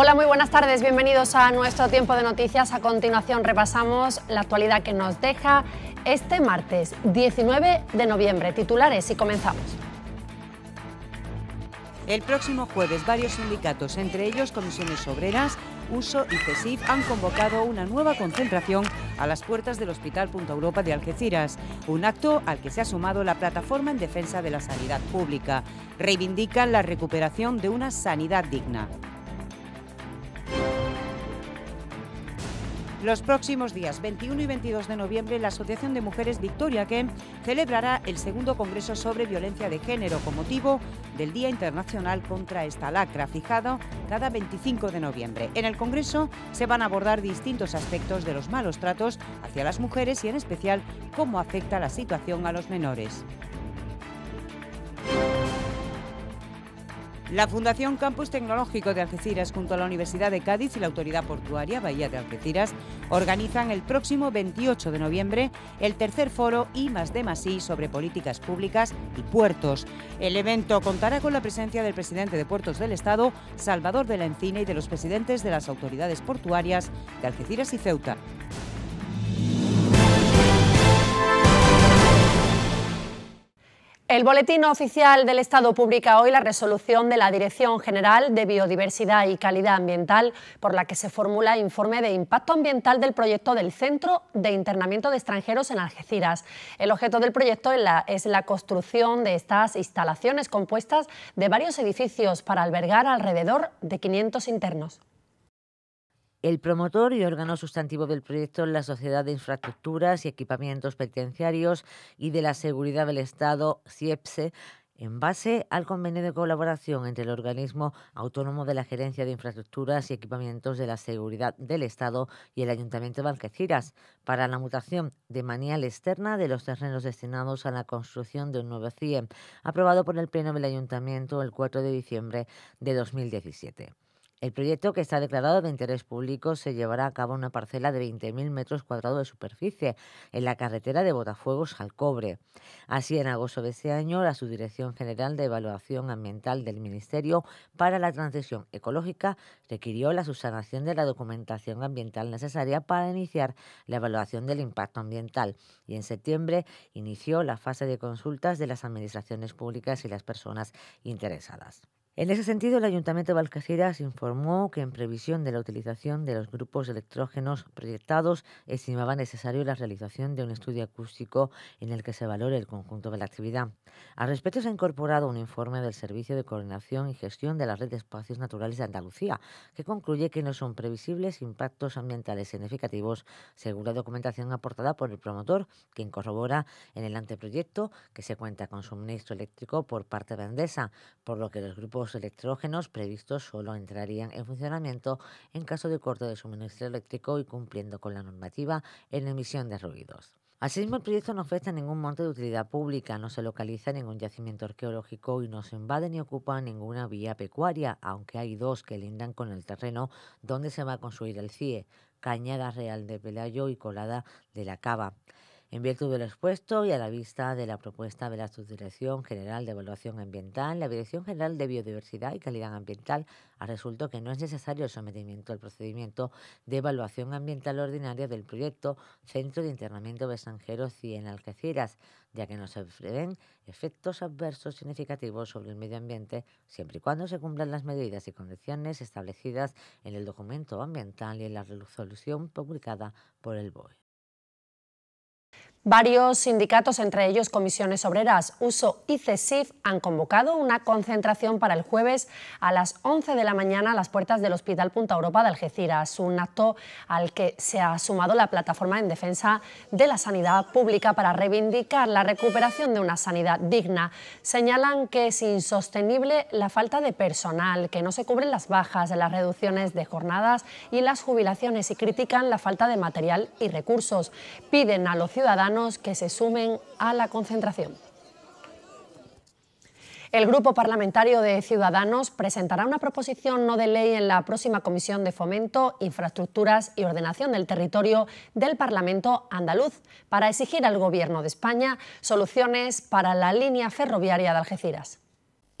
Hola, muy buenas tardes. Bienvenidos a nuestro tiempo de noticias. A continuación repasamos la actualidad que nos deja este martes 19 de noviembre. Titulares y comenzamos. El próximo jueves varios sindicatos, entre ellos comisiones obreras, USO y CESIF han convocado una nueva concentración a las puertas del Hospital Punta Europa de Algeciras, un acto al que se ha sumado la plataforma en defensa de la sanidad pública. Reivindican la recuperación de una sanidad digna. Los próximos días 21 y 22 de noviembre, la Asociación de Mujeres Victoria Kemp celebrará el segundo Congreso sobre Violencia de Género con motivo del Día Internacional contra esta lacra, fijado cada 25 de noviembre. En el Congreso se van a abordar distintos aspectos de los malos tratos hacia las mujeres y en especial cómo afecta la situación a los menores. La Fundación Campus Tecnológico de Algeciras junto a la Universidad de Cádiz y la Autoridad Portuaria Bahía de Algeciras organizan el próximo 28 de noviembre el tercer foro I más D sobre políticas públicas y puertos. El evento contará con la presencia del presidente de Puertos del Estado, Salvador de la Encina y de los presidentes de las autoridades portuarias de Algeciras y Ceuta. El Boletín Oficial del Estado publica hoy la resolución de la Dirección General de Biodiversidad y Calidad Ambiental, por la que se formula informe de impacto ambiental del proyecto del Centro de Internamiento de Extranjeros en Algeciras. El objeto del proyecto es la, es la construcción de estas instalaciones compuestas de varios edificios para albergar alrededor de 500 internos. El promotor y órgano sustantivo del proyecto es la Sociedad de Infraestructuras y Equipamientos Penitenciarios y de la Seguridad del Estado, CIEPSE, en base al convenio de colaboración entre el organismo autónomo de la Gerencia de Infraestructuras y Equipamientos de la Seguridad del Estado y el Ayuntamiento de Valqueciras para la mutación de manial externa de los terrenos destinados a la construcción de un nuevo CIEM, aprobado por el Pleno del Ayuntamiento el 4 de diciembre de 2017. El proyecto, que está declarado de interés público, se llevará a cabo en una parcela de 20.000 metros cuadrados de superficie en la carretera de Botafuegos al Cobre. Así, en agosto de este año, la Subdirección General de Evaluación Ambiental del Ministerio para la Transición Ecológica requirió la subsanación de la documentación ambiental necesaria para iniciar la evaluación del impacto ambiental y en septiembre inició la fase de consultas de las administraciones públicas y las personas interesadas. En ese sentido, el Ayuntamiento de Valcasiras informó que en previsión de la utilización de los grupos electrógenos proyectados, estimaba necesario la realización de un estudio acústico en el que se valore el conjunto de la actividad. Al respecto, se ha incorporado un informe del Servicio de Coordinación y Gestión de la Red de Espacios Naturales de Andalucía, que concluye que no son previsibles impactos ambientales significativos, según la documentación aportada por el promotor, quien corrobora en el anteproyecto que se cuenta con suministro eléctrico por parte de Endesa, por lo que los grupos los electrógenos previstos solo entrarían en funcionamiento en caso de corte de suministro eléctrico y cumpliendo con la normativa en emisión de ruidos. Asimismo, el proyecto no afecta ningún monte de utilidad pública, no se localiza en ningún yacimiento arqueológico y no se invade ni ocupa ninguna vía pecuaria, aunque hay dos que lindan con el terreno donde se va a construir el CIE, Cañada Real de Pelayo y Colada de la Cava. En virtud del expuesto y a la vista de la propuesta de la Subdirección General de Evaluación Ambiental, la Dirección General de Biodiversidad y Calidad Ambiental ha resuelto que no es necesario el sometimiento al procedimiento de evaluación ambiental ordinaria del proyecto Centro de Internamiento de Extranjeros y en Algeciras, ya que no se prevén efectos adversos significativos sobre el medio ambiente, siempre y cuando se cumplan las medidas y condiciones establecidas en el documento ambiental y en la resolución publicada por el BOE. Varios sindicatos, entre ellos comisiones obreras, USO y CESIF, han convocado una concentración para el jueves a las 11 de la mañana a las puertas del Hospital Punta Europa de Algeciras, un acto al que se ha sumado la plataforma en defensa de la sanidad pública para reivindicar la recuperación de una sanidad digna. Señalan que es insostenible la falta de personal, que no se cubren las bajas, las reducciones de jornadas y las jubilaciones y critican la falta de material y recursos. Piden a los ciudadanos que se sumen a la concentración. El Grupo Parlamentario de Ciudadanos presentará una proposición no de ley en la próxima Comisión de Fomento, Infraestructuras y Ordenación del Territorio del Parlamento andaluz para exigir al Gobierno de España soluciones para la línea ferroviaria de Algeciras.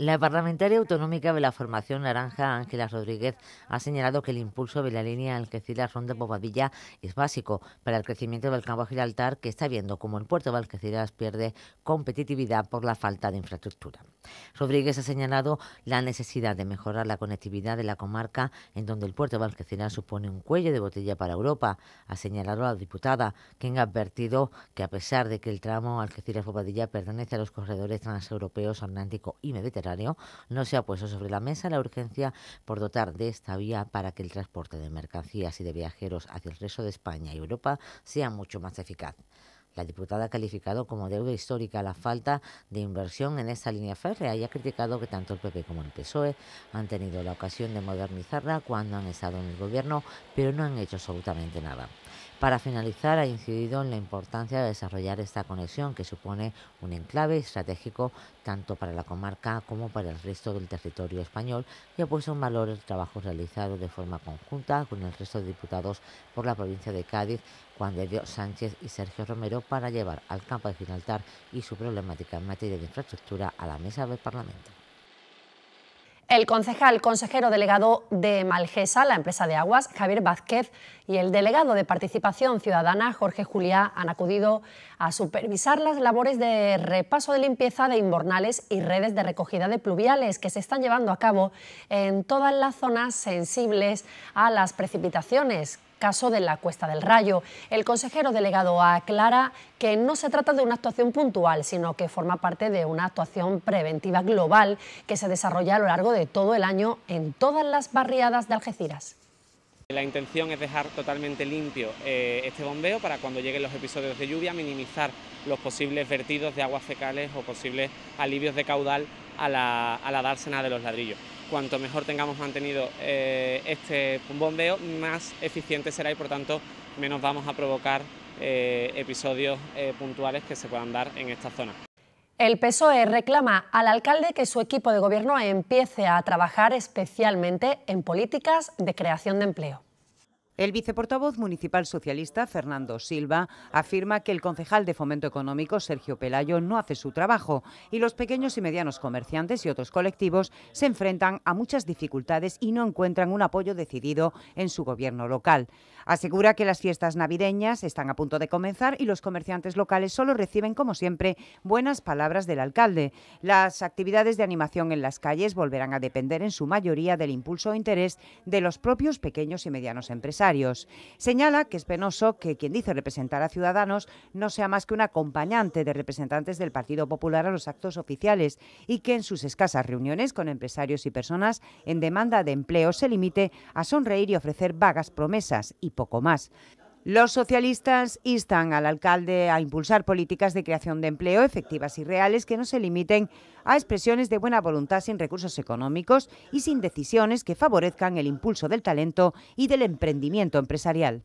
La parlamentaria autonómica de la formación naranja, Ángela Rodríguez, ha señalado que el impulso de la línea Algeciras-Ronda-Bobadilla es básico para el crecimiento del campo giraltar, que está viendo como el puerto de Algeciras pierde competitividad por la falta de infraestructura. Rodríguez ha señalado la necesidad de mejorar la conectividad de la comarca, en donde el puerto de Algeciras supone un cuello de botella para Europa. Ha señalado la diputada, quien ha advertido que a pesar de que el tramo Algeciras-Bobadilla pertenece a los corredores transeuropeos, atlántico y mediterráneo, no se ha puesto sobre la mesa la urgencia por dotar de esta vía para que el transporte de mercancías y de viajeros hacia el resto de España y Europa sea mucho más eficaz. La diputada ha calificado como deuda histórica la falta de inversión en esta línea férrea y ha criticado que tanto el PP como el PSOE han tenido la ocasión de modernizarla cuando han estado en el gobierno, pero no han hecho absolutamente nada. Para finalizar, ha incidido en la importancia de desarrollar esta conexión que supone un enclave estratégico tanto para la comarca como para el resto del territorio español y ha puesto en valor el trabajo realizado de forma conjunta con el resto de diputados por la provincia de Cádiz, Juan Delio Sánchez y Sergio Romero para llevar al campo de finaltar y su problemática en materia de infraestructura a la mesa del Parlamento. El concejal, consejero delegado de Malgesa, la empresa de aguas, Javier Vázquez, y el delegado de Participación Ciudadana, Jorge Juliá, han acudido a supervisar las labores de repaso de limpieza de inbornales y redes de recogida de pluviales que se están llevando a cabo en todas las zonas sensibles a las precipitaciones caso de la Cuesta del Rayo. El consejero delegado aclara que no se trata de una actuación puntual, sino que forma parte de una actuación preventiva global que se desarrolla a lo largo de todo el año en todas las barriadas de Algeciras. La intención es dejar totalmente limpio eh, este bombeo para cuando lleguen los episodios de lluvia minimizar los posibles vertidos de aguas fecales o posibles alivios de caudal a la dársena de los ladrillos cuanto mejor tengamos mantenido eh, este bombeo, más eficiente será y por tanto menos vamos a provocar eh, episodios eh, puntuales que se puedan dar en esta zona. El PSOE reclama al alcalde que su equipo de gobierno empiece a trabajar especialmente en políticas de creación de empleo. El viceportavoz municipal socialista, Fernando Silva, afirma que el concejal de Fomento Económico, Sergio Pelayo, no hace su trabajo y los pequeños y medianos comerciantes y otros colectivos se enfrentan a muchas dificultades y no encuentran un apoyo decidido en su gobierno local. Asegura que las fiestas navideñas están a punto de comenzar y los comerciantes locales solo reciben, como siempre, buenas palabras del alcalde. Las actividades de animación en las calles volverán a depender en su mayoría del impulso o e interés de los propios pequeños y medianos empresarios. Señala que es penoso que quien dice representar a Ciudadanos no sea más que un acompañante de representantes del Partido Popular a los actos oficiales y que en sus escasas reuniones con empresarios y personas en demanda de empleo se limite a sonreír y ofrecer vagas promesas y poco más. Los socialistas instan al alcalde a impulsar políticas de creación de empleo efectivas y reales que no se limiten a expresiones de buena voluntad sin recursos económicos y sin decisiones que favorezcan el impulso del talento y del emprendimiento empresarial.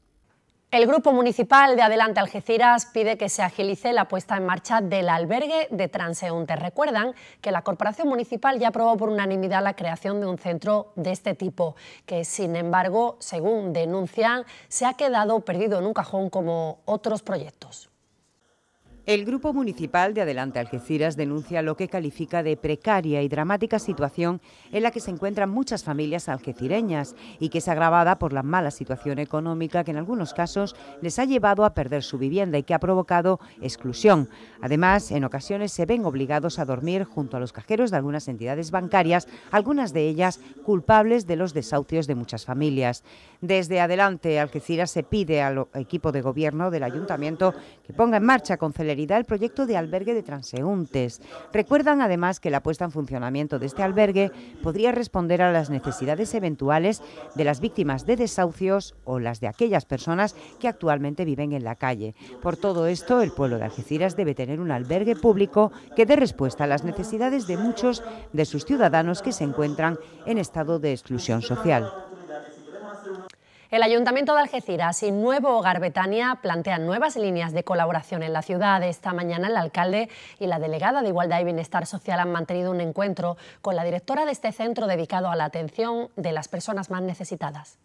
El Grupo Municipal de Adelante Algeciras pide que se agilice la puesta en marcha del albergue de transeúntes. Recuerdan que la Corporación Municipal ya aprobó por unanimidad la creación de un centro de este tipo, que sin embargo, según denuncian, se ha quedado perdido en un cajón como otros proyectos. El Grupo Municipal de Adelante Algeciras denuncia lo que califica de precaria y dramática situación en la que se encuentran muchas familias algecireñas y que es agravada por la mala situación económica que en algunos casos les ha llevado a perder su vivienda y que ha provocado exclusión. Además, en ocasiones se ven obligados a dormir junto a los cajeros de algunas entidades bancarias, algunas de ellas culpables de los desahucios de muchas familias. Desde Adelante Algeciras se pide al equipo de gobierno del Ayuntamiento que ponga en marcha con celeridad el proyecto de albergue de transeúntes. Recuerdan además que la puesta en funcionamiento de este albergue podría responder a las necesidades eventuales de las víctimas de desahucios o las de aquellas personas que actualmente viven en la calle. Por todo esto, el pueblo de Algeciras debe tener un albergue público que dé respuesta a las necesidades de muchos de sus ciudadanos que se encuentran en estado de exclusión social. El Ayuntamiento de Algeciras y Nuevo Hogar Betania plantean nuevas líneas de colaboración en la ciudad. Esta mañana el alcalde y la delegada de Igualdad y Bienestar Social han mantenido un encuentro con la directora de este centro dedicado a la atención de las personas más necesitadas.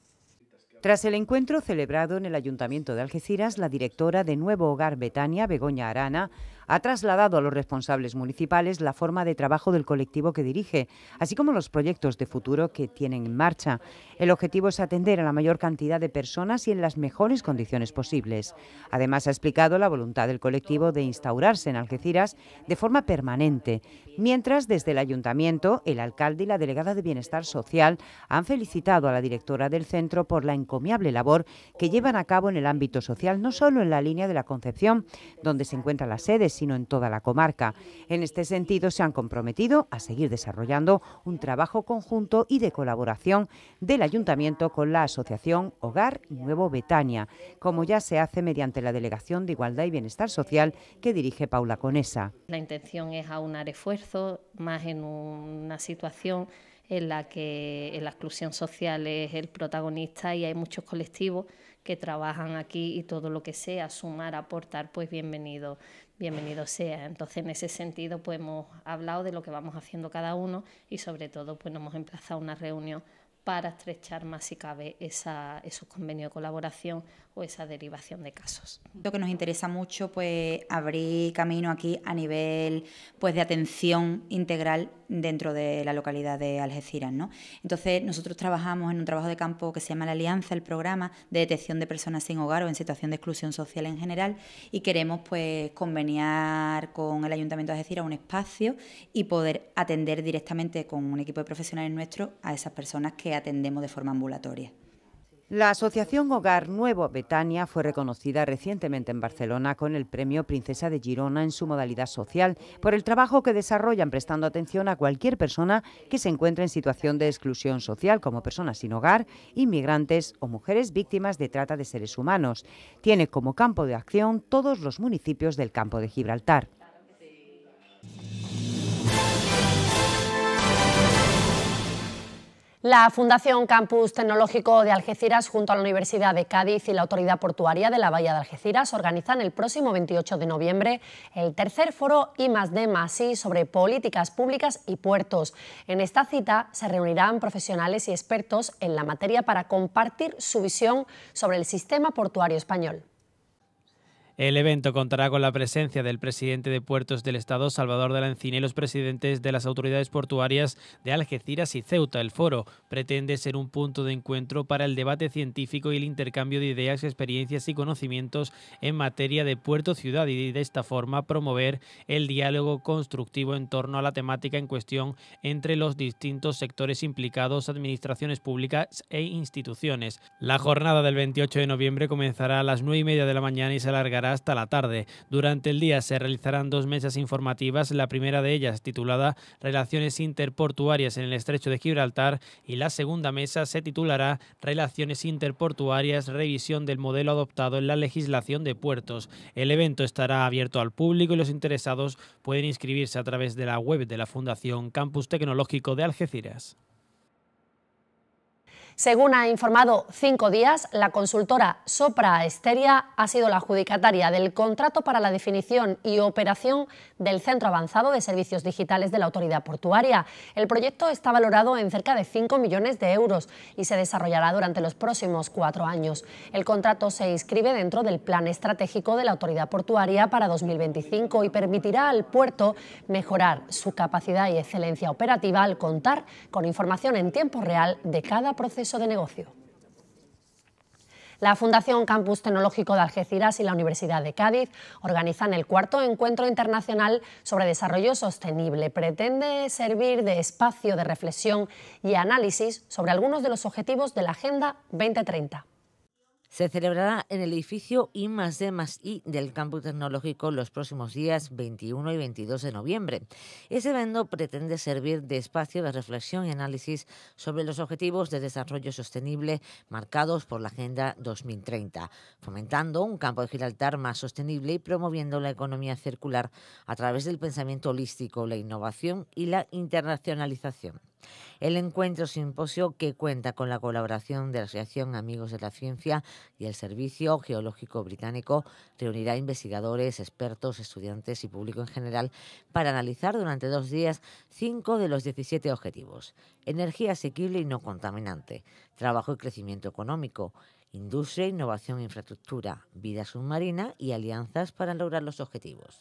Tras el encuentro celebrado en el Ayuntamiento de Algeciras, la directora de Nuevo Hogar Betania, Begoña Arana, ha trasladado a los responsables municipales la forma de trabajo del colectivo que dirige, así como los proyectos de futuro que tienen en marcha. El objetivo es atender a la mayor cantidad de personas y en las mejores condiciones posibles. Además, ha explicado la voluntad del colectivo de instaurarse en Algeciras de forma permanente, mientras desde el ayuntamiento, el alcalde y la delegada de Bienestar Social han felicitado a la directora del centro por la encomiable labor que llevan a cabo en el ámbito social, no solo en la línea de la Concepción, donde se encuentra la sede, sino en toda la comarca. En este sentido, se han comprometido a seguir desarrollando un trabajo conjunto y de colaboración del Ayuntamiento con la Asociación Hogar Nuevo Betania, como ya se hace mediante la Delegación de Igualdad y Bienestar Social que dirige Paula Conesa. La intención es aunar esfuerzos más en una situación en la que la exclusión social es el protagonista y hay muchos colectivos que trabajan aquí y todo lo que sea sumar, aportar, pues bienvenido bienvenido sea. Entonces, en ese sentido, pues hemos hablado de lo que vamos haciendo cada uno y sobre todo, pues hemos emplazado una reunión para estrechar más si cabe esa, esos convenios de colaboración esa derivación de casos. Lo que nos interesa mucho, pues, abrir camino aquí a nivel pues de atención integral dentro de la localidad de Algeciras, Entonces, nosotros trabajamos en un trabajo de campo que se llama La Alianza, el programa de detección de personas sin hogar o en situación de exclusión social en general, y queremos pues conveniar con el Ayuntamiento de Algeciras un espacio y poder atender directamente con un equipo de profesionales nuestro a esas personas que atendemos de forma ambulatoria. La Asociación Hogar Nuevo Betania fue reconocida recientemente en Barcelona con el Premio Princesa de Girona en su modalidad social por el trabajo que desarrollan prestando atención a cualquier persona que se encuentre en situación de exclusión social como personas sin hogar, inmigrantes o mujeres víctimas de trata de seres humanos. Tiene como campo de acción todos los municipios del campo de Gibraltar. La Fundación Campus Tecnológico de Algeciras junto a la Universidad de Cádiz y la Autoridad Portuaria de la Bahía de Algeciras organizan el próximo 28 de noviembre el tercer foro I D +I sobre políticas públicas y puertos. En esta cita se reunirán profesionales y expertos en la materia para compartir su visión sobre el sistema portuario español. El evento contará con la presencia del presidente de Puertos del Estado, Salvador de la Encina, y los presidentes de las autoridades portuarias de Algeciras y Ceuta. El foro pretende ser un punto de encuentro para el debate científico y el intercambio de ideas, experiencias y conocimientos en materia de puerto-ciudad y de esta forma promover el diálogo constructivo en torno a la temática en cuestión entre los distintos sectores implicados, administraciones públicas e instituciones. La jornada del 28 de noviembre comenzará a las nueve y media de la mañana y se alargará hasta la tarde. Durante el día se realizarán dos mesas informativas, la primera de ellas titulada Relaciones Interportuarias en el Estrecho de Gibraltar y la segunda mesa se titulará Relaciones Interportuarias, revisión del modelo adoptado en la legislación de puertos. El evento estará abierto al público y los interesados pueden inscribirse a través de la web de la Fundación Campus Tecnológico de Algeciras. Según ha informado Cinco Días, la consultora Sopra Esteria ha sido la adjudicataria del contrato para la definición y operación del Centro Avanzado de Servicios Digitales de la Autoridad Portuaria. El proyecto está valorado en cerca de 5 millones de euros y se desarrollará durante los próximos cuatro años. El contrato se inscribe dentro del Plan Estratégico de la Autoridad Portuaria para 2025 y permitirá al puerto mejorar su capacidad y excelencia operativa al contar con información en tiempo real de cada proceso de negocio. La Fundación Campus Tecnológico de Algeciras y la Universidad de Cádiz organizan el cuarto encuentro internacional sobre desarrollo sostenible. Pretende servir de espacio de reflexión y análisis sobre algunos de los objetivos de la Agenda 2030. Se celebrará en el edificio I más D I del Campus Tecnológico los próximos días 21 y 22 de noviembre. Ese evento pretende servir de espacio de reflexión y análisis sobre los objetivos de desarrollo sostenible marcados por la Agenda 2030, fomentando un campo de Gibraltar más sostenible y promoviendo la economía circular a través del pensamiento holístico, la innovación y la internacionalización. El encuentro simposio, que cuenta con la colaboración de la Asociación Amigos de la Ciencia y el Servicio Geológico Británico, reunirá investigadores, expertos, estudiantes y público en general para analizar durante dos días cinco de los 17 objetivos. Energía asequible y no contaminante, trabajo y crecimiento económico, industria, innovación e infraestructura, vida submarina y alianzas para lograr los objetivos.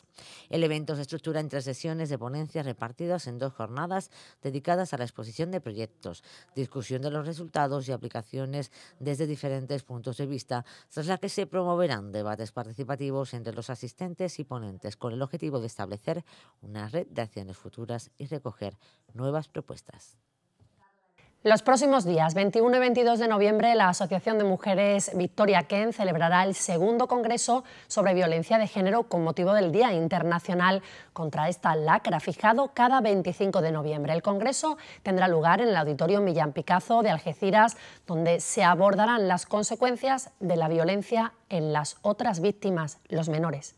El evento se estructura en tres sesiones de ponencias repartidas en dos jornadas dedicadas a la exposición de proyectos, discusión de los resultados y aplicaciones desde diferentes puntos de vista, tras la que se promoverán debates participativos entre los asistentes y ponentes con el objetivo de establecer una red de acciones futuras y recoger nuevas propuestas. Los próximos días, 21 y 22 de noviembre, la Asociación de Mujeres Victoria Ken celebrará el segundo Congreso sobre Violencia de Género con motivo del Día Internacional contra esta lacra, fijado cada 25 de noviembre. El Congreso tendrá lugar en el Auditorio Millán Picazo de Algeciras, donde se abordarán las consecuencias de la violencia en las otras víctimas, los menores.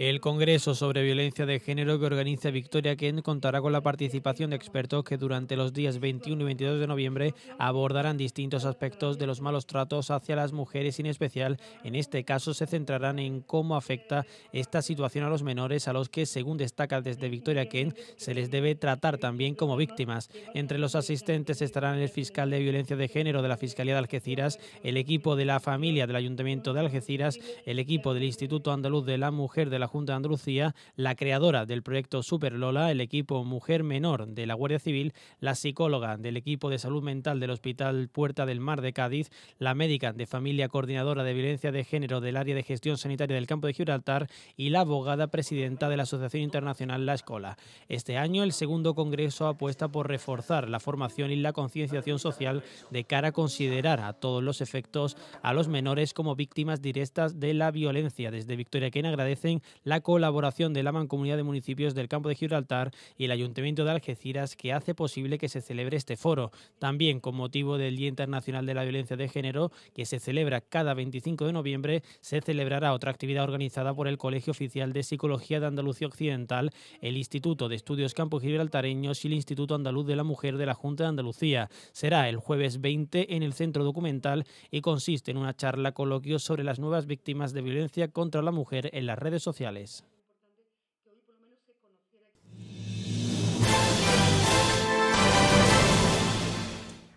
El Congreso sobre Violencia de Género que organiza Victoria Kent contará con la participación de expertos que durante los días 21 y 22 de noviembre abordarán distintos aspectos de los malos tratos hacia las mujeres y en especial en este caso se centrarán en cómo afecta esta situación a los menores a los que según destaca desde Victoria Kent se les debe tratar también como víctimas. Entre los asistentes estarán el fiscal de Violencia de Género de la Fiscalía de Algeciras, el equipo de la familia del Ayuntamiento de Algeciras, el equipo del Instituto Andaluz de la Mujer de la Junta de Andalucía, la creadora del proyecto Super Lola, el equipo Mujer Menor de la Guardia Civil, la psicóloga del equipo de salud mental del Hospital Puerta del Mar de Cádiz, la médica de familia coordinadora de violencia de género del área de gestión sanitaria del campo de Gibraltar y la abogada presidenta de la Asociación Internacional La Escola. Este año el segundo congreso apuesta por reforzar la formación y la concienciación social de cara a considerar a todos los efectos a los menores como víctimas directas de la violencia. Desde Victoria Ken agradecen la colaboración de la Mancomunidad de Municipios del Campo de Gibraltar y el Ayuntamiento de Algeciras que hace posible que se celebre este foro. También con motivo del Día Internacional de la Violencia de Género, que se celebra cada 25 de noviembre, se celebrará otra actividad organizada por el Colegio Oficial de Psicología de Andalucía Occidental, el Instituto de Estudios Campo Gibraltareños y el Instituto Andaluz de la Mujer de la Junta de Andalucía. Será el jueves 20 en el Centro Documental y consiste en una charla coloquio sobre las nuevas víctimas de violencia contra la mujer en las redes sociales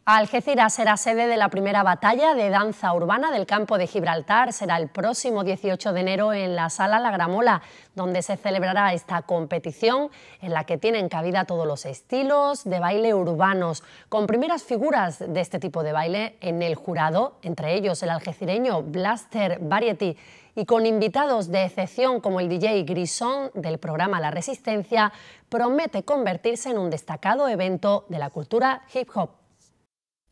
Algeciras será sede de la primera batalla de danza urbana del campo de Gibraltar. Será el próximo 18 de enero en la Sala La Gramola, donde se celebrará esta competición en la que tienen cabida todos los estilos de baile urbanos, con primeras figuras de este tipo de baile en el jurado, entre ellos el algecireño Blaster Variety y con invitados de excepción como el DJ Grisón del programa La Resistencia, promete convertirse en un destacado evento de la cultura hip hop.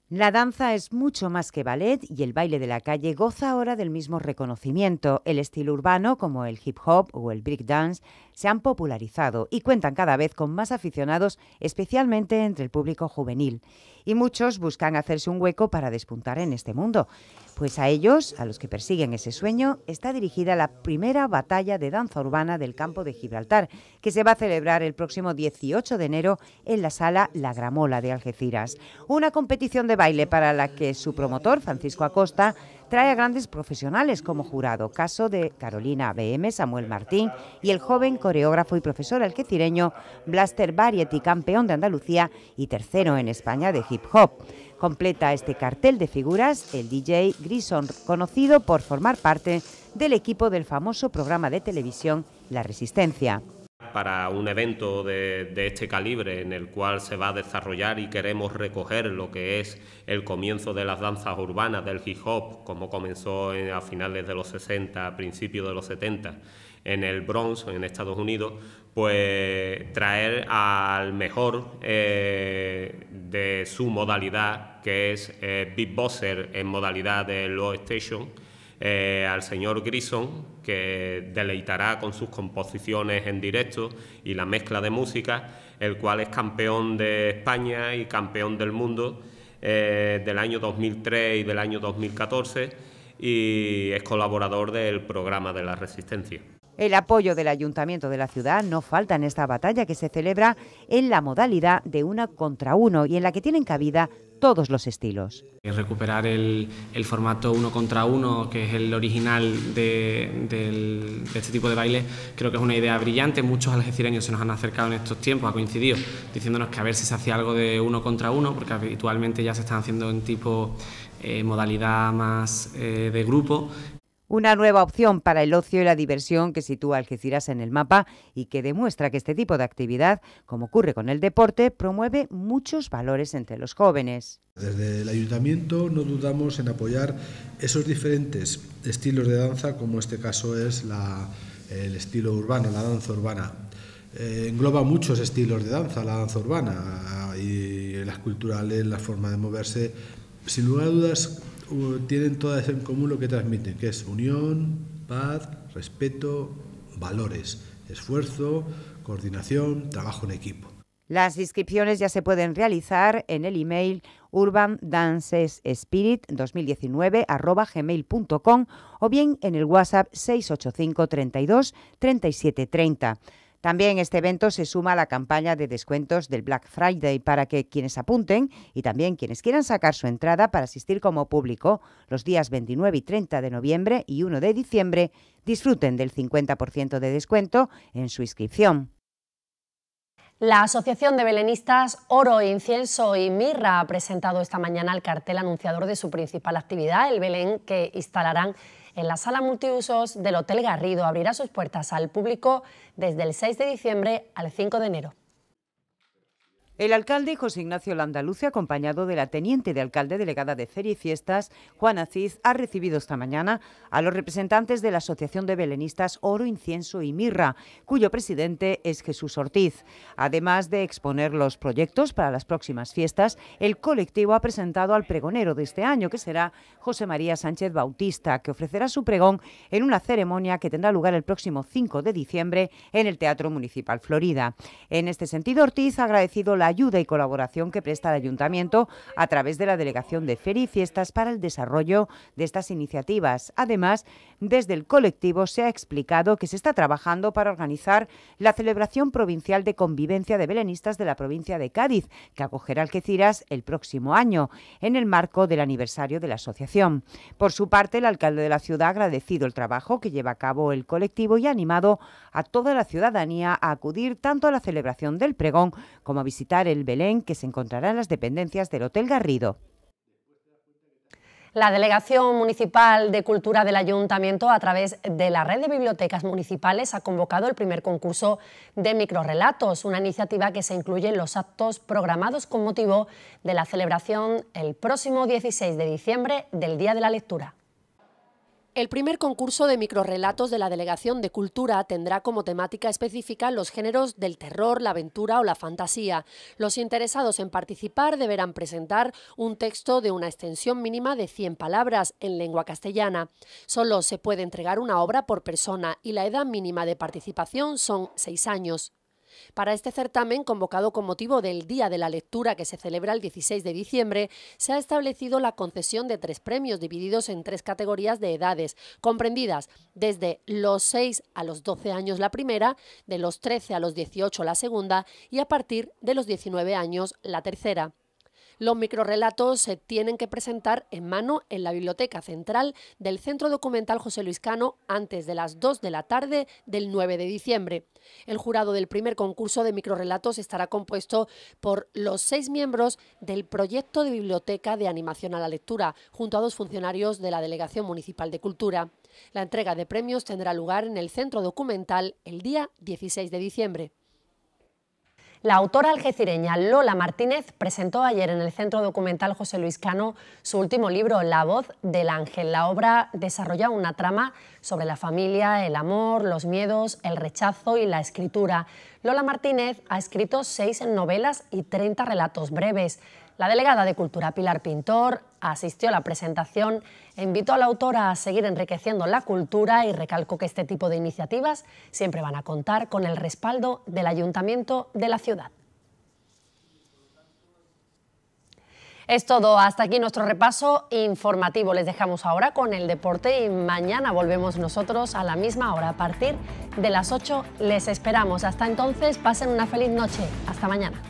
La danza es mucho más que ballet y el baile de la calle goza ahora del mismo reconocimiento. El estilo urbano, como el hip hop o el dance se han popularizado y cuentan cada vez con más aficionados, especialmente entre el público juvenil. Y muchos buscan hacerse un hueco para despuntar en este mundo. Pues a ellos, a los que persiguen ese sueño, está dirigida la primera batalla de danza urbana del campo de Gibraltar, que se va a celebrar el próximo 18 de enero en la sala La Gramola de Algeciras. Una competición de baile para la que su promotor, Francisco Acosta, trae a grandes profesionales como jurado, caso de Carolina BM, Samuel Martín y el joven coreógrafo y profesor alquecireño Blaster Variety, campeón de Andalucía y tercero en España de hip hop. Completa este cartel de figuras el DJ Grison, conocido por formar parte del equipo del famoso programa de televisión La Resistencia para un evento de, este calibre en el cual se va a desarrollar y queremos recoger lo que es el comienzo de las danzas urbanas del hip hop, como comenzó a finales de los 60, a principios de los 70 en el Bronx, en Estados Unidos, pues traer al mejor eh, de su modalidad, que es eh, Bosser en modalidad de low station eh, al señor Grison, que deleitará con sus composiciones en directo y la mezcla de música, el cual es campeón de España y campeón del mundo eh, del año 2003 y del año 2014 y es colaborador del programa de la Resistencia. El apoyo del Ayuntamiento de la ciudad no falta en esta batalla que se celebra en la modalidad de una contra uno y en la que tienen cabida todos los estilos. Recuperar el, formato uno contra uno, que es el original de, este tipo de baile, creo que es una idea brillante. Muchos algecireños se nos han acercado en estos tiempos, ha coincidido, diciéndonos que a ver si se hacía algo de uno contra uno, porque habitualmente ya se están haciendo en tipo eh, modalidad más eh, de grupo una nueva opción para el ocio y la diversión que sitúa Algeciras en el mapa y que demuestra que este tipo de actividad, como ocurre con el deporte, promueve muchos valores entre los jóvenes. Desde el ayuntamiento no dudamos en apoyar esos diferentes estilos de danza, como este caso es el estilo urbano, la danza urbana. Eh, engloba muchos estilos de danza, la danza urbana, y las culturales, la forma de moverse. Sin lugar a dudas, tienen todas en común lo que transmiten, que es unión, paz, respeto, valores, esfuerzo, coordinación, trabajo en equipo. Las inscripciones ya se pueden realizar en el email urbandancesspirit2019.gmail.com o bien en el WhatsApp 685 32 3730 también este evento se suma a la campaña de descuentos del Black Friday para que quienes apunten y también quienes quieran sacar su entrada para asistir como público los días 29 y 30 de noviembre y 1 de diciembre disfruten del 50% de descuento en su inscripción. La Asociación de Belenistas Oro, Incienso y Mirra ha presentado esta mañana el cartel anunciador de su principal actividad, el Belén, que instalarán en la sala multiusos del Hotel Garrido abrirá sus puertas al público desde el 6 de diciembre al 5 de enero. El alcalde José Ignacio Landaluce, acompañado de la teniente de alcalde delegada de Feria y Fiestas, Juan Aziz, ha recibido esta mañana a los representantes de la Asociación de Belenistas Oro, Incienso y Mirra, cuyo presidente es Jesús Ortiz. Además de exponer los proyectos para las próximas fiestas, el colectivo ha presentado al pregonero de este año, que será José María Sánchez Bautista, que ofrecerá su pregón en una ceremonia que tendrá lugar el próximo 5 de diciembre en el Teatro Municipal Florida. En este sentido, Ortiz ha agradecido la ayuda y colaboración que presta el Ayuntamiento a través de la Delegación de Feria y Fiestas para el desarrollo de estas iniciativas. Además, desde el colectivo se ha explicado que se está trabajando para organizar la celebración provincial de convivencia de belenistas de la provincia de Cádiz, que acogerá Algeciras el próximo año, en el marco del aniversario de la asociación. Por su parte, el alcalde de la ciudad ha agradecido el trabajo que lleva a cabo el colectivo y ha animado a toda la ciudadanía a acudir tanto a la celebración del pregón como a visitar el Belén que se encontrará en las dependencias del Hotel Garrido. La Delegación Municipal de Cultura del Ayuntamiento, a través de la Red de Bibliotecas Municipales, ha convocado el primer concurso de microrelatos, una iniciativa que se incluye en los actos programados con motivo de la celebración el próximo 16 de diciembre del Día de la Lectura. El primer concurso de microrelatos de la Delegación de Cultura tendrá como temática específica los géneros del terror, la aventura o la fantasía. Los interesados en participar deberán presentar un texto de una extensión mínima de 100 palabras en lengua castellana. Solo se puede entregar una obra por persona y la edad mínima de participación son seis años. Para este certamen, convocado con motivo del Día de la Lectura que se celebra el 16 de diciembre, se ha establecido la concesión de tres premios divididos en tres categorías de edades, comprendidas desde los 6 a los 12 años la primera, de los 13 a los 18 la segunda y a partir de los 19 años la tercera. Los microrelatos se tienen que presentar en mano en la Biblioteca Central del Centro Documental José Luis Cano antes de las 2 de la tarde del 9 de diciembre. El jurado del primer concurso de microrelatos estará compuesto por los seis miembros del proyecto de Biblioteca de Animación a la Lectura, junto a dos funcionarios de la Delegación Municipal de Cultura. La entrega de premios tendrá lugar en el Centro Documental el día 16 de diciembre. La autora algecireña Lola Martínez presentó ayer en el Centro Documental José Luis Cano su último libro, La voz del ángel. La obra desarrolla una trama sobre la familia, el amor, los miedos, el rechazo y la escritura. Lola Martínez ha escrito seis novelas y 30 relatos breves. La delegada de Cultura Pilar Pintor asistió a la presentación invitó a la autora a seguir enriqueciendo la cultura y recalcó que este tipo de iniciativas siempre van a contar con el respaldo del ayuntamiento de la ciudad. Es todo, hasta aquí nuestro repaso informativo. Les dejamos ahora con el deporte y mañana volvemos nosotros a la misma hora. A partir de las 8 les esperamos. Hasta entonces, pasen una feliz noche. Hasta mañana.